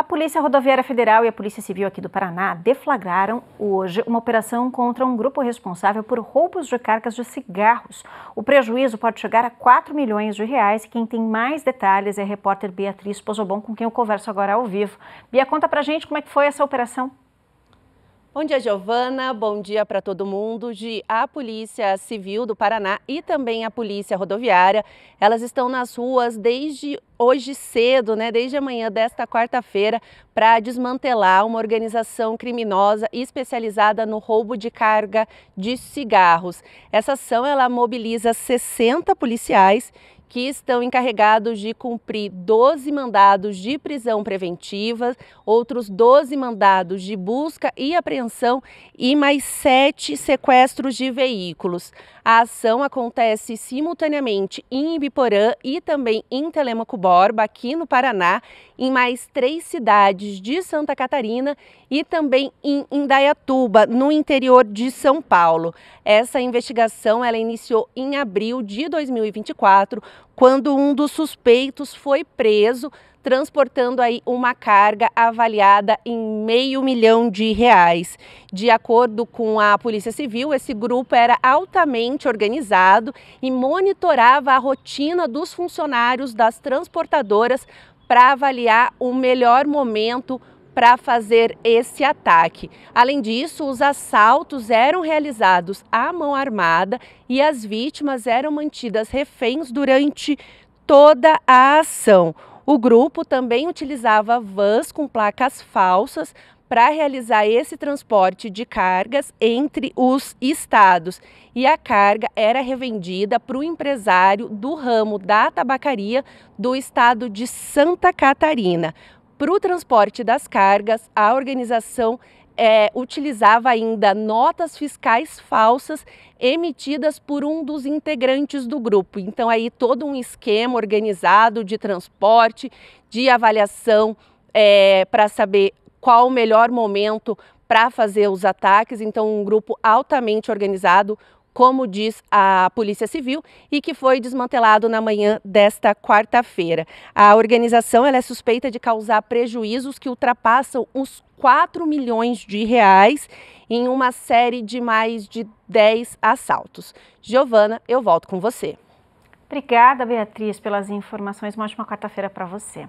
A Polícia Rodoviária Federal e a Polícia Civil aqui do Paraná deflagraram hoje uma operação contra um grupo responsável por roubos de cargas de cigarros. O prejuízo pode chegar a 4 milhões de reais. Quem tem mais detalhes é a repórter Beatriz Pozobon, com quem eu converso agora ao vivo. Bia, conta pra gente como é que foi essa operação. Bom dia, Giovana. Bom dia para todo mundo. De a Polícia Civil do Paraná e também a Polícia Rodoviária, elas estão nas ruas desde hoje cedo, né, desde amanhã desta quarta-feira, para desmantelar uma organização criminosa especializada no roubo de carga de cigarros. Essa ação ela mobiliza 60 policiais que estão encarregados de cumprir 12 mandados de prisão preventiva, outros 12 mandados de busca e apreensão e mais sete sequestros de veículos. A ação acontece simultaneamente em Ibiporã e também em Telemaco Borba, aqui no Paraná, em mais três cidades de Santa Catarina e também em Indaiatuba, no interior de São Paulo. Essa investigação ela iniciou em abril de 2024, quando um dos suspeitos foi preso transportando aí uma carga avaliada em meio milhão de reais. De acordo com a Polícia Civil, esse grupo era altamente organizado e monitorava a rotina dos funcionários das transportadoras para avaliar o melhor momento para fazer esse ataque. Além disso, os assaltos eram realizados à mão armada e as vítimas eram mantidas reféns durante toda a ação. O grupo também utilizava vans com placas falsas para realizar esse transporte de cargas entre os estados. E a carga era revendida para o empresário do ramo da tabacaria do estado de Santa Catarina. Para o transporte das cargas, a organização é, utilizava ainda notas fiscais falsas emitidas por um dos integrantes do grupo. Então, aí, todo um esquema organizado de transporte, de avaliação é, para saber qual o melhor momento para fazer os ataques. Então, um grupo altamente organizado, como diz a Polícia Civil, e que foi desmantelado na manhã desta quarta-feira. A organização é suspeita de causar prejuízos que ultrapassam os 4 milhões de reais em uma série de mais de 10 assaltos. Giovana, eu volto com você. Obrigada, Beatriz, pelas informações. Uma ótima quarta-feira para você.